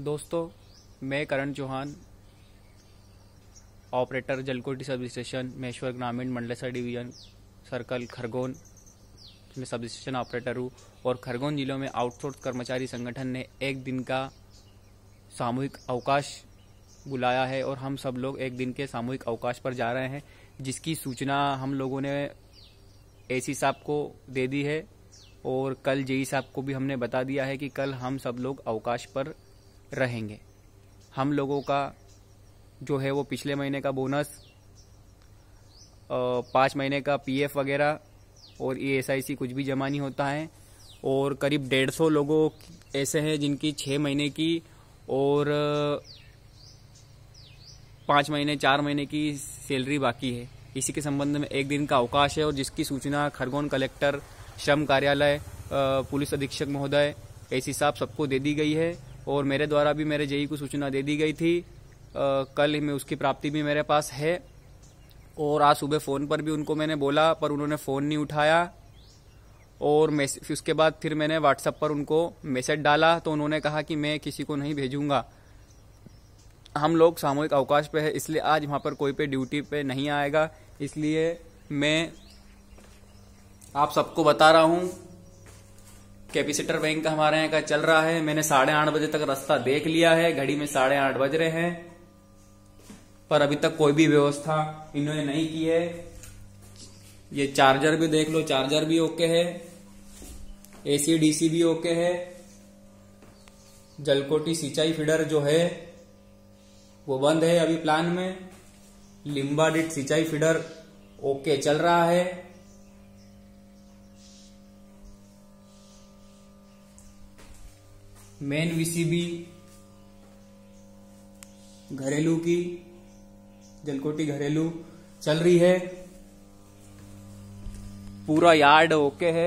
दोस्तों मैं करण Chauhan operator जलकोटी sub station Maheshwar ग्रामीण मंडलेसर डिवीजन सर्कल खरगोन में सब स्टेशन ऑपरेटर हूँ और खरगोन जिलों में आउटसोर्स कर्मचारी संगठन ने एक दिन का सामूहिक अवकाश बुलाया है और हम सब लोग एक दिन के सामूहिक अवकाश पर जा रहे हैं जिसकी सूचना हम लोगों ने ए साहब को दे दी है और कल जेई साहब को भी हमने बता दिया है कि कल हम सब लोग अवकाश पर रहेंगे हम लोगों का जो है वो पिछले महीने का बोनस पाँच महीने का पीएफ वगैरह और आई सी कुछ भी जमा नहीं होता है और करीब डेढ़ सौ लोगों ऐसे हैं जिनकी छः महीने की और पाँच महीने चार महीने की सैलरी बाकी है इसी के संबंध में एक दिन का अवकाश है और जिसकी सूचना खरगोन कलेक्टर श्रम कार्यालय पुलिस अधीक्षक महोदय ऐसी साहब सबको दे दी गई है और मेरे द्वारा भी मेरे जेई को सूचना दे दी गई थी आ, कल में उसकी प्राप्ति भी मेरे पास है और आज सुबह फ़ोन पर भी उनको मैंने बोला पर उन्होंने फ़ोन नहीं उठाया और मैसेज उसके बाद फिर मैंने व्हाट्सएप पर उनको मैसेज डाला तो उन्होंने कहा कि मैं किसी को नहीं भेजूंगा हम लोग सामूहिक अवकाश पे है इसलिए आज वहाँ पर कोई पे ड्यूटी पे नहीं आएगा इसलिए मैं आप सबको बता रहा हूँ कैपेसिटर बैंक का हमारे यहाँ का चल रहा है मैंने साढ़े आठ बजे तक रास्ता देख लिया है घड़ी में साढ़े आठ बज रहे हैं पर अभी तक कोई भी व्यवस्था इन्होंने नहीं की है ये चार्जर भी देख लो चार्जर भी ओके है एसी डीसी भी ओके है जलकोटी सिंचाई फीडर जो है वो बंद है अभी प्लान में लिम्बाडिट सिंचाई फीडर ओके चल रहा है मेन वीसीबी घरेलू की जलकोटी घरेलू चल रही है पूरा यार्ड ओके है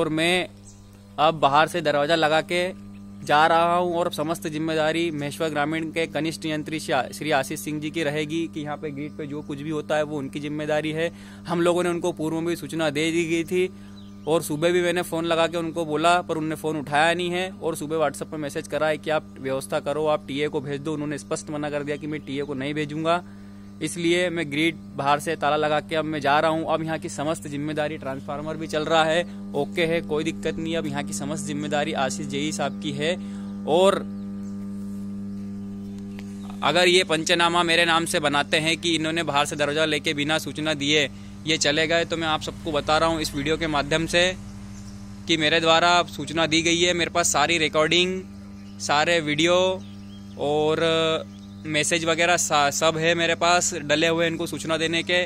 और मैं अब बाहर से दरवाजा लगा के जा रहा हूं और समस्त जिम्मेदारी महेश्वर ग्रामीण के कनिष्ठ यंत्री श्री आशीष सिंह जी की रहेगी कि यहाँ पे गेट पे जो कुछ भी होता है वो उनकी जिम्मेदारी है हम लोगों ने उनको पूर्व में सूचना दे दी गई थी और सुबह भी मैंने फ़ोन लगा के उनको बोला पर उनने फ़ोन उठाया नहीं है और सुबह व्हाट्सअप पर मैसेज करा है कि आप व्यवस्था करो आप टीए को भेज दो उन्होंने स्पष्ट मना कर दिया कि मैं टीए को नहीं भेजूंगा इसलिए मैं ग्रीड बाहर से ताला लगा के अब मैं जा रहा हूँ अब यहाँ की समस्त जिम्मेदारी ट्रांसफार्मर भी चल रहा है ओके है कोई दिक्कत नहीं अब यहाँ की समस्त जिम्मेदारी आशीष जेई साहब की है और अगर ये पंचनामा मेरे नाम से बनाते हैं कि इन्होंने बाहर से दरवाजा लेके बिना सूचना दिए ये चले गए तो मैं आप सबको बता रहा हूँ इस वीडियो के माध्यम से कि मेरे द्वारा सूचना दी गई है मेरे पास सारी रिकॉर्डिंग सारे वीडियो और मैसेज वगैरह सब है मेरे पास डले हुए इनको सूचना देने के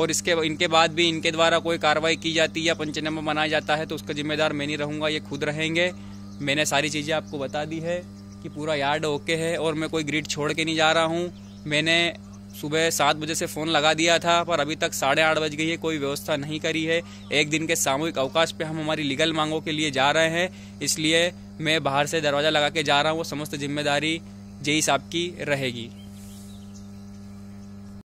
और इसके इनके बाद भी इनके द्वारा कोई कार्रवाई की जाती है या पंचनामा बनाया जाता है तो उसका जिम्मेदार मैं नहीं रहूँगा ये खुद रहेंगे मैंने सारी चीज़ें आपको बता दी है कि पूरा यार्ड ओके है और मैं कोई ग्रिड छोड़ के नहीं जा रहा हूँ मैंने सुबह सात बजे से फ़ोन लगा दिया था पर अभी तक साढ़े आठ बज गई है कोई व्यवस्था नहीं करी है एक दिन के सामूहिक अवकाश पे हम हमारी लीगल मांगों के लिए जा रहे हैं इसलिए मैं बाहर से दरवाज़ा लगा के जा रहा हूँ वो समस्त जिम्मेदारी जेई साहब की रहेगी